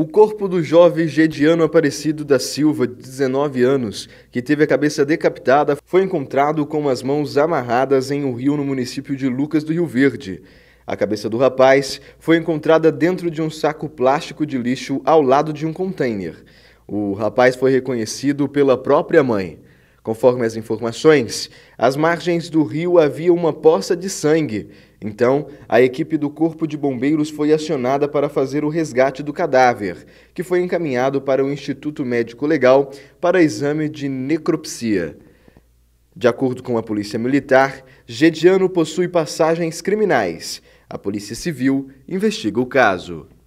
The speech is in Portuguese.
O corpo do jovem Gediano Aparecido da Silva, de 19 anos, que teve a cabeça decapitada, foi encontrado com as mãos amarradas em um rio no município de Lucas do Rio Verde. A cabeça do rapaz foi encontrada dentro de um saco plástico de lixo ao lado de um container. O rapaz foi reconhecido pela própria mãe. Conforme as informações, às margens do rio havia uma poça de sangue então, a equipe do Corpo de Bombeiros foi acionada para fazer o resgate do cadáver, que foi encaminhado para o Instituto Médico Legal para exame de necropsia. De acordo com a Polícia Militar, Gediano possui passagens criminais. A Polícia Civil investiga o caso.